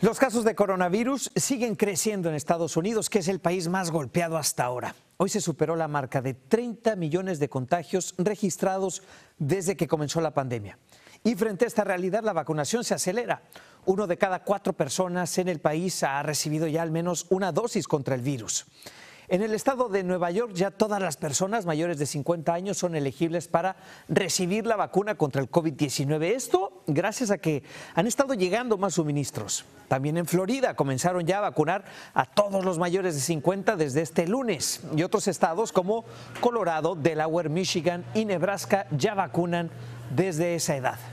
Los casos de coronavirus siguen creciendo en Estados Unidos, que es el país más golpeado hasta ahora. Hoy se superó la marca de 30 millones de contagios registrados desde que comenzó la pandemia. Y frente a esta realidad, la vacunación se acelera. Uno de cada cuatro personas en el país ha recibido ya al menos una dosis contra el virus. En el estado de Nueva York ya todas las personas mayores de 50 años son elegibles para recibir la vacuna contra el COVID-19. Esto gracias a que han estado llegando más suministros. También en Florida comenzaron ya a vacunar a todos los mayores de 50 desde este lunes. Y otros estados como Colorado, Delaware, Michigan y Nebraska ya vacunan desde esa edad.